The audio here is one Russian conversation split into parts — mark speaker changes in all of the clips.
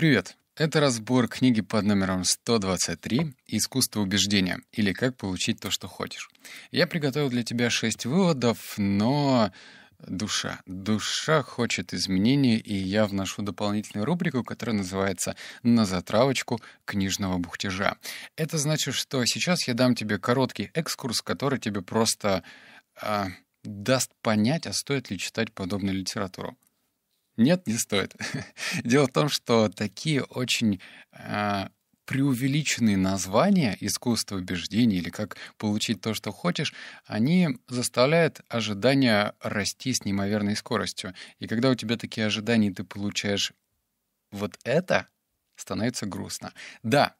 Speaker 1: Привет! Это разбор книги под номером 123 «Искусство убеждения» или «Как получить то, что хочешь». Я приготовил для тебя шесть выводов, но душа. Душа хочет изменений, и я вношу дополнительную рубрику, которая называется «На затравочку книжного бухтежа». Это значит, что сейчас я дам тебе короткий экскурс, который тебе просто э, даст понять, а стоит ли читать подобную литературу. Нет, не стоит. Дело в том, что такие очень а, преувеличенные названия искусства убеждений или как получить то, что хочешь, они заставляют ожидания расти с неимоверной скоростью. И когда у тебя такие ожидания, ты получаешь вот это, становится грустно. Да,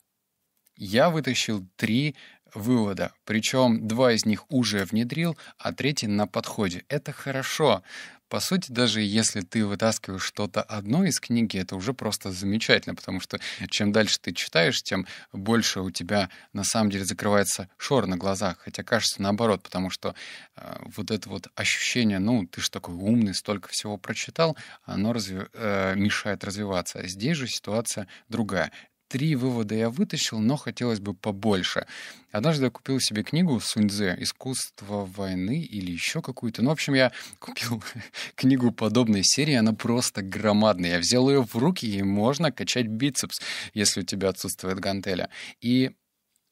Speaker 1: я вытащил три вывода. Причем два из них уже внедрил, а третий на подходе. Это хорошо. По сути, даже если ты вытаскиваешь что-то одно из книги, это уже просто замечательно, потому что чем дальше ты читаешь, тем больше у тебя на самом деле закрывается шор на глазах. Хотя кажется наоборот, потому что э, вот это вот ощущение, ну, ты же такой умный, столько всего прочитал, оно разви- э, мешает развиваться. А здесь же ситуация другая три вывода я вытащил, но хотелось бы побольше. Однажды я купил себе книгу Суньцзе «Искусство войны» или еще какую-то. Ну, в общем, я купил книгу подобной серии, она просто громадная. Я взял ее в руки, и можно качать бицепс, если у тебя отсутствует гантеля. И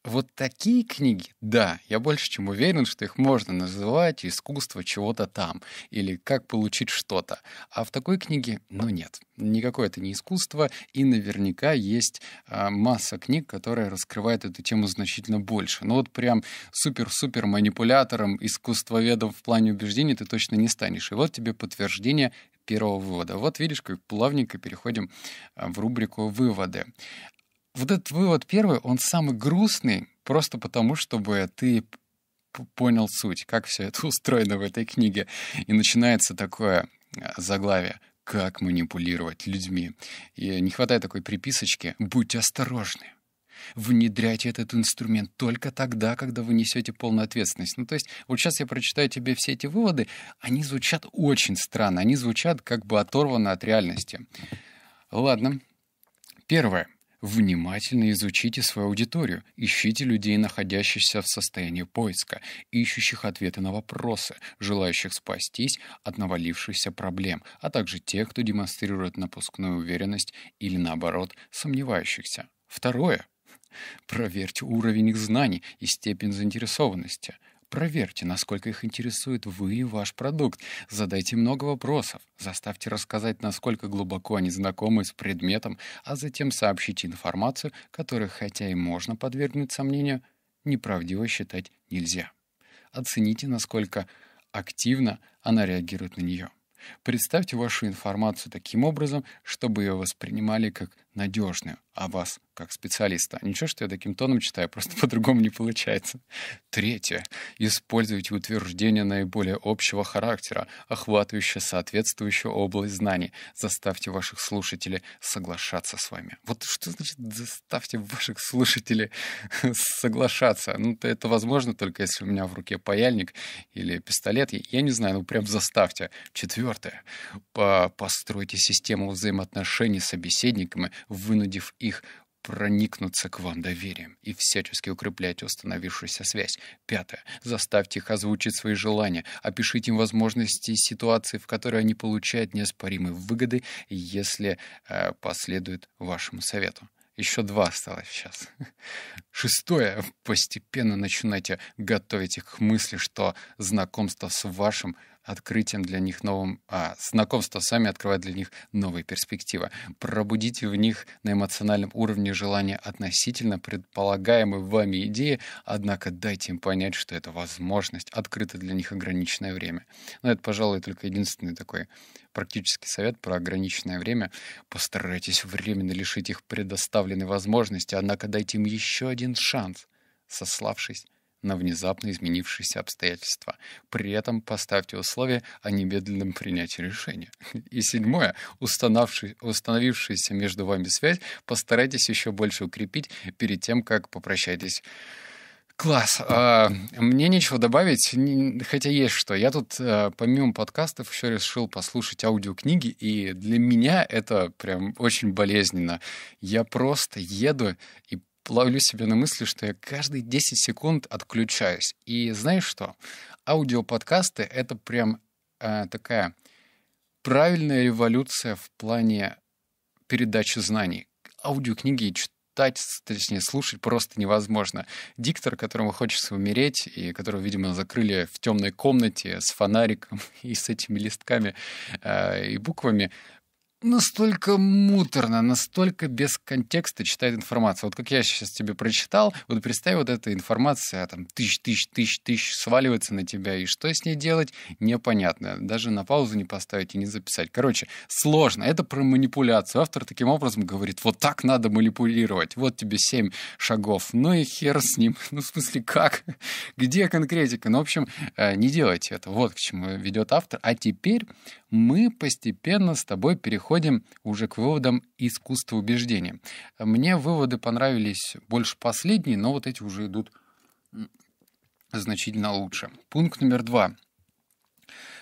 Speaker 1: вот такие книги, да, я больше чем уверен, что их можно называть искусство чего-то там или как получить что-то. А в такой книге, ну нет, никакое это не искусство, и наверняка есть а, масса книг, которые раскрывают эту тему значительно больше. Но ну, вот прям супер-супер манипулятором, искусствоведом в плане убеждений ты точно не станешь. И вот тебе подтверждение первого вывода. Вот видишь, как плавненько переходим а, в рубрику «Выводы» вот этот вывод первый, он самый грустный, просто потому, чтобы ты понял суть, как все это устроено в этой книге. И начинается такое э, заглавие «Как манипулировать людьми». И не хватает такой приписочки «Будьте осторожны». Внедряйте этот инструмент только тогда, когда вы несете полную ответственность. Ну, то есть, вот сейчас я прочитаю тебе все эти выводы, они звучат очень странно, они звучат как бы оторванно от реальности. Ладно. Первое. Внимательно изучите свою аудиторию, ищите людей, находящихся в состоянии поиска, ищущих ответы на вопросы, желающих спастись от навалившихся проблем, а также тех, кто демонстрирует напускную уверенность или, наоборот, сомневающихся. Второе. Проверьте уровень их знаний и степень заинтересованности – Проверьте, насколько их интересует вы и ваш продукт. Задайте много вопросов. Заставьте рассказать, насколько глубоко они знакомы с предметом, а затем сообщите информацию, которую, хотя и можно подвергнуть сомнению, неправдиво считать нельзя. Оцените, насколько активно она реагирует на нее. Представьте вашу информацию таким образом, чтобы ее воспринимали как надежную. А вас, как специалиста, ничего, что я таким тоном читаю, просто по-другому не получается. Третье. Используйте утверждения наиболее общего характера, охватывающие соответствующую область знаний. Заставьте ваших слушателей соглашаться с вами. Вот что значит «заставьте ваших слушателей соглашаться»? Ну, это возможно только если у меня в руке паяльник или пистолет. Я не знаю, ну прям «заставьте». Четвертое. Постройте систему взаимоотношений с собеседниками, вынудив их проникнуться к вам доверием и всячески укреплять установившуюся связь. Пятое. Заставьте их озвучить свои желания, опишите им возможности и ситуации, в которой они получают неоспоримые выгоды, если э, последует вашему совету. Еще два осталось сейчас. Шестое. Постепенно начинайте готовить их к мысли, что знакомство с вашим – открытием для них новым, а знакомство сами открывает для них новые перспективы. Пробудите в них на эмоциональном уровне желание относительно предполагаемой вами идеи, однако дайте им понять, что эта возможность открыта для них ограниченное время. Но это, пожалуй, только единственный такой практический совет про ограниченное время. Постарайтесь временно лишить их предоставленной возможности, однако дайте им еще один шанс, сославшись на внезапно изменившиеся обстоятельства. При этом поставьте условие о немедленном принятии решения. И седьмое. Установившуюся между вами связь постарайтесь еще больше укрепить перед тем, как попрощаетесь. Класс. А, мне нечего добавить, хотя есть что. Я тут э, помимо подкастов еще решил послушать аудиокниги, и для меня это прям очень болезненно. Я просто еду и ловлю себя на мысли, что я каждые 10 секунд отключаюсь. И знаешь что? Аудиоподкасты — это прям э, такая правильная революция в плане передачи знаний. Аудиокниги читать, точнее, слушать просто невозможно. Диктор, которому хочется умереть, и которого, видимо, закрыли в темной комнате с фонариком и с этими листками э, и буквами — настолько муторно, настолько без контекста читает информацию. Вот как я сейчас тебе прочитал, вот представь, вот эта информация, а там, тысяч, тысяч, тысяч, тысяч сваливается на тебя, и что с ней делать, непонятно. Даже на паузу не поставить и не записать. Короче, сложно. Это про манипуляцию. Автор таким образом говорит, вот так надо манипулировать, вот тебе семь шагов. Ну и хер с ним. Ну, в смысле, как? Где конкретика? Ну, в общем, э, не делайте это. Вот к чему ведет автор. А теперь мы постепенно с тобой переходим уже к выводам искусства убеждения. Мне выводы понравились больше последние, но вот эти уже идут значительно лучше. Пункт номер два.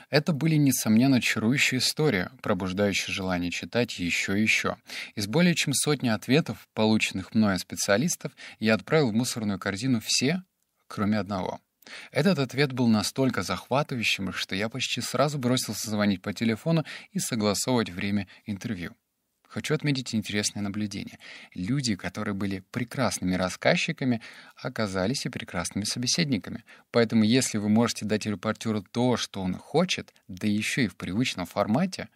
Speaker 1: Это были, несомненно, чарующие истории, пробуждающие желание читать еще и еще. Из более чем сотни ответов, полученных мною специалистов, я отправил в мусорную корзину все, кроме одного — этот ответ был настолько захватывающим, что я почти сразу бросился звонить по телефону и согласовывать время интервью. Хочу отметить интересное наблюдение. Люди, которые были прекрасными рассказчиками, оказались и прекрасными собеседниками. Поэтому если вы можете дать репортеру то, что он хочет, да еще и в привычном формате,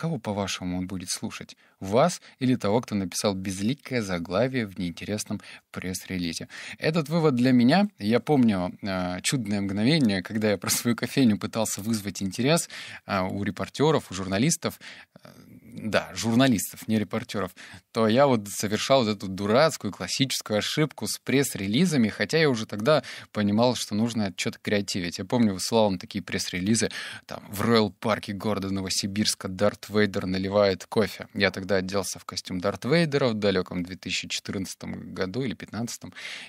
Speaker 1: Кого, по-вашему, он будет слушать? Вас или того, кто написал безликое заглавие в неинтересном пресс-релизе? Этот вывод для меня, я помню э, чудное мгновение, когда я про свою кофейню пытался вызвать интерес э, у репортеров, у журналистов да, журналистов, не репортеров, то я вот совершал вот эту дурацкую классическую ошибку с пресс-релизами, хотя я уже тогда понимал, что нужно что-то креативить. Я помню, высылал он такие пресс-релизы, там, в Роял парке города Новосибирска Дарт Вейдер наливает кофе. Я тогда оделся в костюм Дарт Вейдера в далеком 2014 году или 2015,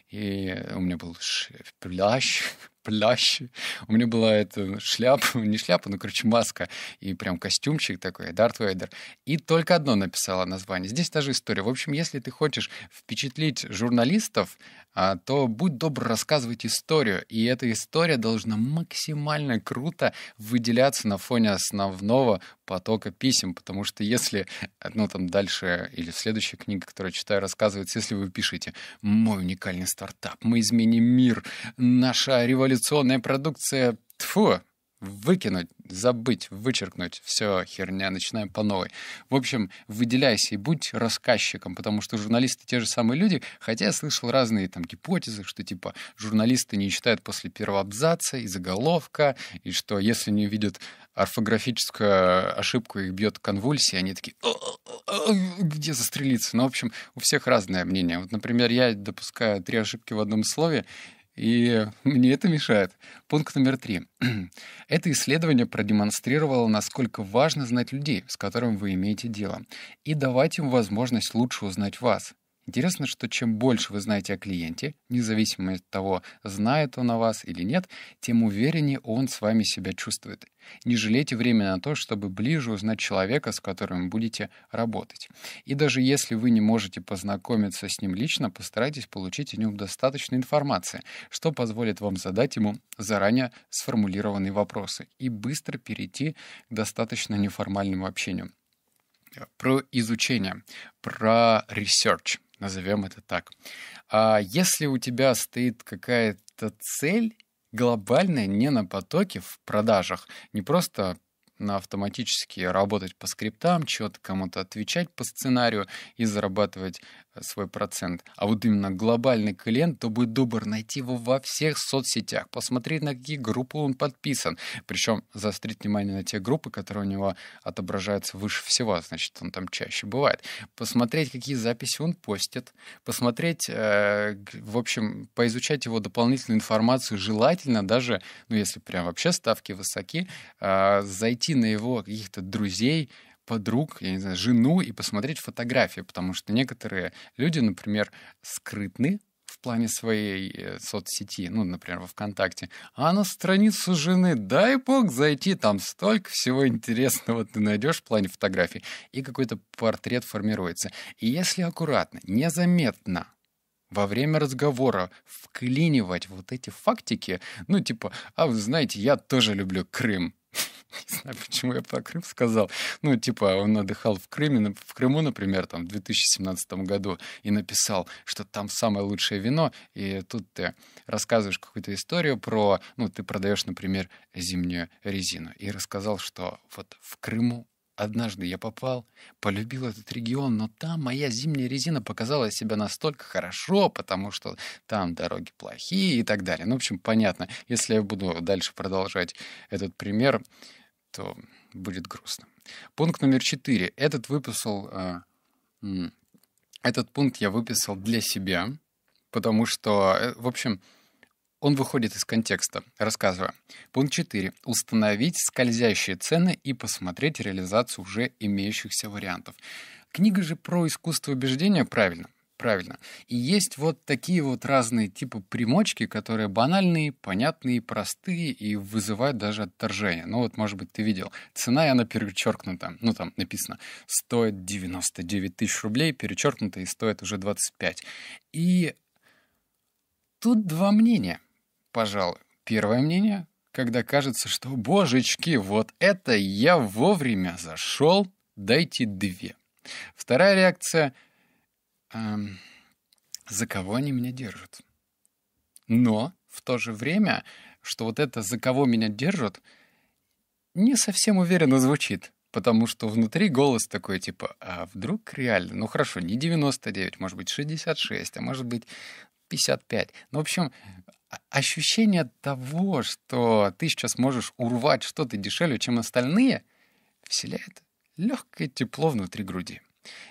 Speaker 1: и у меня был шлящ, плащ. У меня была эта шляпа, не шляпа, но, короче, маска и прям костюмчик такой, Дарт Вейдер. И только одно написала название. Здесь та же история. В общем, если ты хочешь впечатлить журналистов, а то будь добр рассказывать историю, и эта история должна максимально круто выделяться на фоне основного потока писем, потому что если, э, ну там дальше или следующая книга, которую читаю, рассказывается, если вы пишете «Мой уникальный стартап», «Мы изменим мир», «Наша революционная продукция», тфу, выкинуть, забыть, вычеркнуть. Все, херня, начинаем по новой. В общем, выделяйся и будь рассказчиком, потому что журналисты те же самые люди, хотя я слышал разные там гипотезы, что типа журналисты не читают после первого абзаца и заголовка, и что если не видят орфографическую ошибку, их бьет конвульсия, они такие, где застрелиться? Ну, в общем, у всех разное мнение. Вот, например, я допускаю три ошибки в одном слове, и мне это мешает. Пункт номер три. Это исследование продемонстрировало, насколько важно знать людей, с которыми вы имеете дело, и давать им возможность лучше узнать вас. Интересно, что чем больше вы знаете о клиенте, независимо от того, знает он о вас или нет, тем увереннее он с вами себя чувствует. Не жалейте время на то, чтобы ближе узнать человека, с которым будете работать. И даже если вы не можете познакомиться с ним лично, постарайтесь получить о нем достаточно информации, что позволит вам задать ему заранее сформулированные вопросы и быстро перейти к достаточно неформальному общению. Про изучение, про research, назовем это так. А если у тебя стоит какая-то цель глобальная, не на потоке в продажах, не просто на автоматически работать по скриптам, что-то кому-то отвечать по сценарию и зарабатывать свой процент. А вот именно глобальный клиент, то будет добр найти его во всех соцсетях, посмотреть, на какие группы он подписан. Причем заострить внимание на те группы, которые у него отображаются выше всего, значит, он там чаще бывает. Посмотреть, какие записи он постит, посмотреть, э, в общем, поизучать его дополнительную информацию, желательно даже, ну, если прям вообще ставки высоки, э, зайти на его каких-то друзей, подруг, я не знаю, жену и посмотреть фотографии, потому что некоторые люди, например, скрытны в плане своей э, соцсети, ну, например, во ВКонтакте, а на страницу жены, дай бог зайти, там столько всего интересного ты найдешь в плане фотографий, и какой-то портрет формируется. И если аккуратно, незаметно во время разговора вклинивать вот эти фактики, ну, типа, а вы знаете, я тоже люблю Крым, Не знаю, почему я про Крым сказал. Ну, типа, он отдыхал в Крыме, в Крыму, например, там, в 2017 году, и написал, что там самое лучшее вино, и тут ты рассказываешь какую-то историю про, ну, ты продаешь, например, зимнюю резину, и рассказал, что вот в Крыму Однажды я попал, полюбил этот регион, но там моя зимняя резина показала себя настолько хорошо, потому что там дороги плохие и так далее. Ну, в общем, понятно. Если я буду дальше продолжать этот пример, то будет грустно. Пункт номер четыре. Этот выписал... Э, этот пункт я выписал для себя, потому что, э, в общем, он выходит из контекста. Рассказываю. Пункт 4. Установить скользящие цены и посмотреть реализацию уже имеющихся вариантов. Книга же про искусство убеждения, правильно. Правильно. И есть вот такие вот разные типы примочки, которые банальные, понятные, простые и вызывают даже отторжение. Ну вот, может быть, ты видел. Цена, и она перечеркнута. Ну там написано, стоит 99 тысяч рублей, перечеркнута и стоит уже 25. И тут два мнения, пожалуй. Первое мнение, когда кажется, что, божечки, вот это я вовремя зашел, дайте две. Вторая реакция — э, за кого они меня держат. Но в то же время, что вот это «за кого меня держат» не совсем уверенно звучит, потому что внутри голос такой, типа, а вдруг реально, ну хорошо, не 99, может быть 66, а может быть 55. Ну, в общем, а, ощущение того, что ты сейчас можешь урвать что-то дешевле, чем остальные, вселяет легкое тепло внутри груди.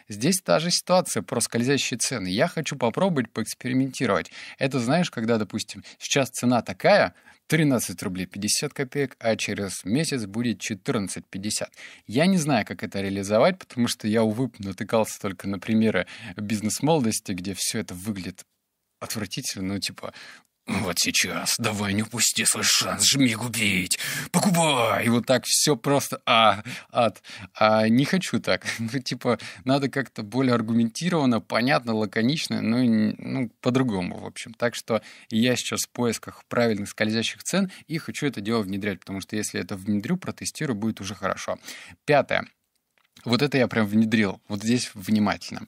Speaker 1: Здесь та же ситуация про скользящие цены. Я хочу попробовать поэкспериментировать. Это знаешь, когда, допустим, сейчас цена такая, 13 рублей 50 копеек, а через месяц будет 14,50. Я не знаю, как это реализовать, потому что я, увы, натыкался только на примеры бизнес-молодости, где все это выглядит отвратительно, ну, типа, вот сейчас. Давай, не упусти свой шанс. Жми губить. Покупай. И вот так все просто. А, ад. А не хочу так. Ну, типа, надо как-то более аргументированно, понятно, лаконично, ну, ну по-другому, в общем. Так что я сейчас в поисках правильных скользящих цен и хочу это дело внедрять, потому что если это внедрю, протестирую, будет уже хорошо. Пятое. Вот это я прям внедрил, вот здесь внимательно.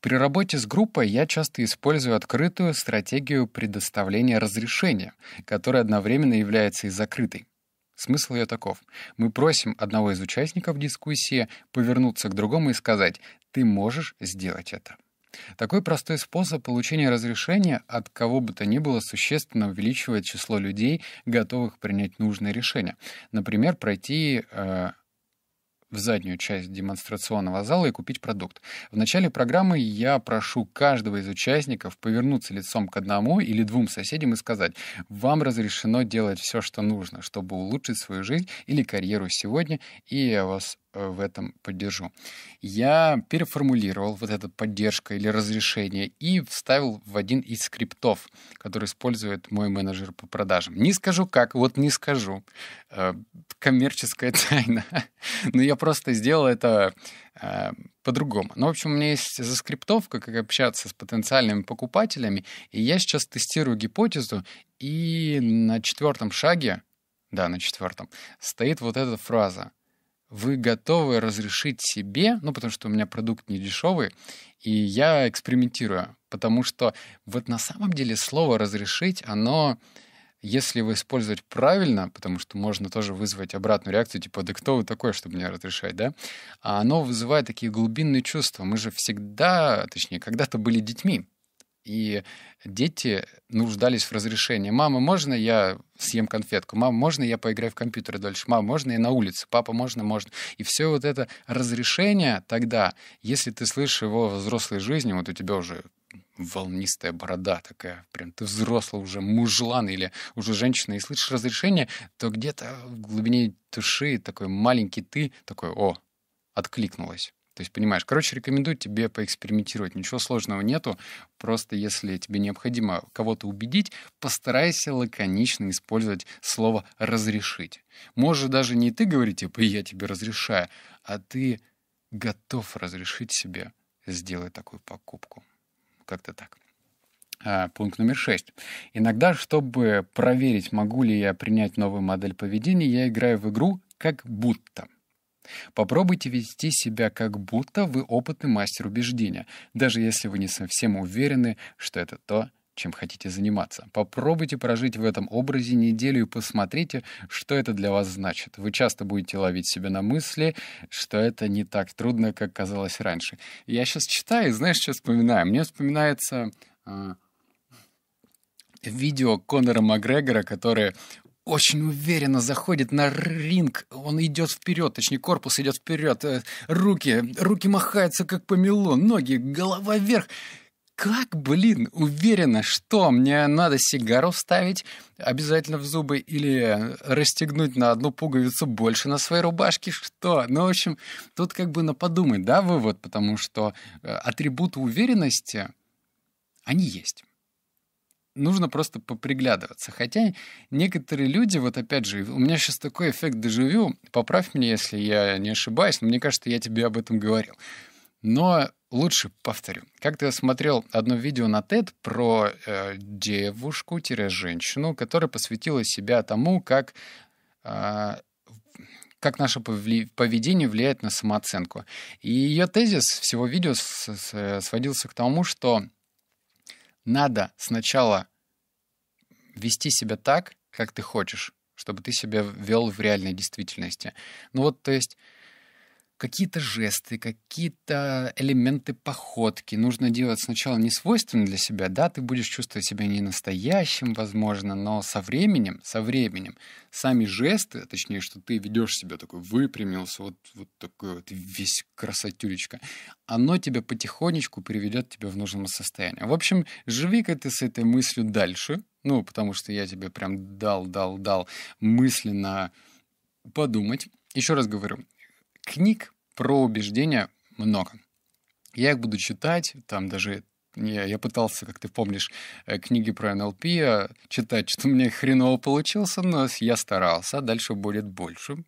Speaker 1: При работе с группой я часто использую открытую стратегию предоставления разрешения, которая одновременно является и закрытой. Смысл ее таков. Мы просим одного из участников дискуссии повернуться к другому и сказать «ты можешь сделать это». Такой простой способ получения разрешения от кого бы то ни было существенно увеличивает число людей, готовых принять нужное решение. Например, пройти э, в заднюю часть демонстрационного зала и купить продукт. В начале программы я прошу каждого из участников повернуться лицом к одному или двум соседям и сказать, вам разрешено делать все, что нужно, чтобы улучшить свою жизнь или карьеру сегодня, и я вас Э, в этом поддержу. Я переформулировал вот это поддержка или разрешение и вставил в один из скриптов, который использует мой менеджер по продажам. Не скажу как, вот не скажу. Э, коммерческая тайна. Но я просто сделал это э, по-другому. Но, ну, в общем, у меня есть заскриптовка, как общаться с потенциальными покупателями, и я сейчас тестирую гипотезу, и на четвертом шаге, да, на четвертом, стоит вот эта фраза вы готовы разрешить себе, ну, потому что у меня продукт не дешевый, и я экспериментирую, потому что вот на самом деле слово «разрешить», оно, если его использовать правильно, потому что можно тоже вызвать обратную реакцию, типа «да кто вы такой, чтобы мне разрешать», да, а оно вызывает такие глубинные чувства. Мы же всегда, точнее, когда-то были детьми, и дети нуждались в разрешении. «Мама, можно я съем конфетку? Мама, можно я поиграю в компьютер дольше? Мама, можно я на улице? Папа, можно? Можно». И все вот это разрешение тогда, если ты слышишь его в взрослой жизни, вот у тебя уже волнистая борода такая, прям ты взрослый уже мужлан или уже женщина, и слышишь разрешение, то где-то в глубине души такой маленький ты такой, о, откликнулась. То есть, понимаешь, короче, рекомендую тебе поэкспериментировать. Ничего сложного нету. Просто если тебе необходимо кого-то убедить, постарайся лаконично использовать слово «разрешить». Может, даже не ты говори, типа, «я тебе разрешаю», а ты готов разрешить себе сделать такую покупку. Как-то так. А, пункт номер шесть. Иногда, чтобы проверить, могу ли я принять новую модель поведения, я играю в игру «как будто». Попробуйте вести себя, как будто вы опытный мастер убеждения, даже если вы не совсем уверены, что это то, чем хотите заниматься. Попробуйте прожить в этом образе неделю и посмотрите, что это для вас значит. Вы часто будете ловить себя на мысли, что это не так трудно, как казалось раньше. Я сейчас читаю, знаешь, что вспоминаю? Мне вспоминается а, видео Конора Макгрегора, которое очень уверенно заходит на ринг. Он идет вперед, точнее, корпус идет вперед. Э, руки, руки махаются, как помело, ноги, голова вверх. Как, блин, уверенно, что мне надо сигару вставить обязательно в зубы или расстегнуть на одну пуговицу больше на своей рубашке, что? Ну, в общем, тут как бы на подумать, да, вывод, потому что э, атрибуты уверенности, они есть нужно просто поприглядываться. Хотя некоторые люди, вот опять же, у меня сейчас такой эффект доживю, поправь меня, если я не ошибаюсь, но мне кажется, я тебе об этом говорил. Но лучше повторю. Как-то я смотрел одно видео на TED про э, девушку-женщину, которая посвятила себя тому, как, э, как наше поведение влияет на самооценку. И ее тезис всего видео э, сводился к тому, что надо сначала вести себя так, как ты хочешь, чтобы ты себя вел в реальной действительности. Ну вот, то есть какие-то жесты, какие-то элементы походки нужно делать сначала не свойственно для себя, да, ты будешь чувствовать себя не настоящим, возможно, но со временем, со временем сами жесты, а точнее, что ты ведешь себя такой выпрямился, вот, вот такой вот весь красотюлечка, оно тебя потихонечку приведет тебя в нужном состоянии. В общем, живи-ка ты с этой мыслью дальше, ну, потому что я тебе прям дал, дал, дал мысленно подумать. Еще раз говорю, Книг про убеждения много. Я их буду читать, там даже я, я пытался, как ты помнишь, э, книги про НЛП э, читать, что у меня хреново получился, но я старался, а дальше будет больше.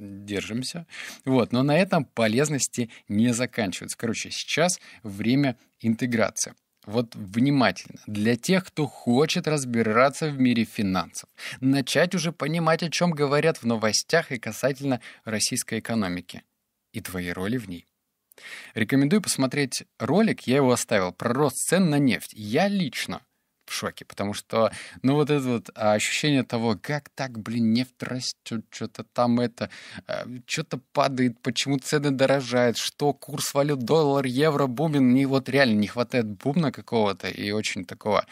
Speaker 1: Держимся. Вот, но на этом полезности не заканчиваются. Короче, сейчас время интеграции вот внимательно, для тех, кто хочет разбираться в мире финансов, начать уже понимать, о чем говорят в новостях и касательно российской экономики и твоей роли в ней. Рекомендую посмотреть ролик, я его оставил, про рост цен на нефть. Я лично в шоке, потому что, ну, вот это вот а, ощущение того, как так, блин, нефть растет, что-то там это, а, что-то падает, почему цены дорожают, что курс валют доллар, евро, бубен, не вот реально не хватает бубна какого-то и очень такого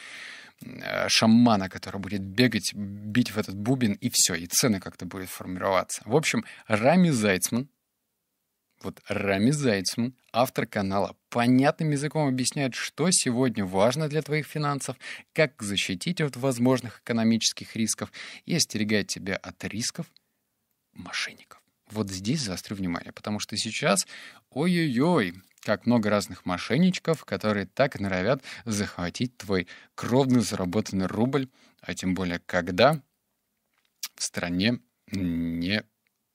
Speaker 1: а, шамана, который будет бегать, бить в этот бубен, и все, и цены как-то будут формироваться. В общем, Рами Зайцман, вот Рами Зайцман, автор канала, понятным языком объясняет, что сегодня важно для твоих финансов, как защитить от возможных экономических рисков и остерегать тебя от рисков мошенников. Вот здесь заострю внимание, потому что сейчас, ой-ой-ой, как много разных мошенничков, которые так и норовят захватить твой кровно заработанный рубль, а тем более когда в стране не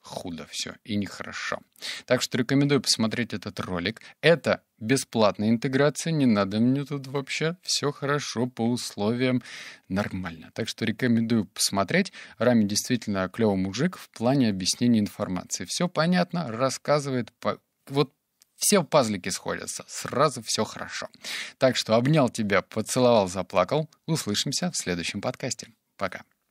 Speaker 1: худо все и нехорошо. Так что рекомендую посмотреть этот ролик. Это бесплатная интеграция, не надо мне тут вообще. Все хорошо по условиям, нормально. Так что рекомендую посмотреть. Рами действительно клевый мужик в плане объяснения информации. Все понятно, рассказывает, по... вот все пазлики сходятся, сразу все хорошо. Так что обнял тебя, поцеловал, заплакал. Услышимся в следующем подкасте. Пока.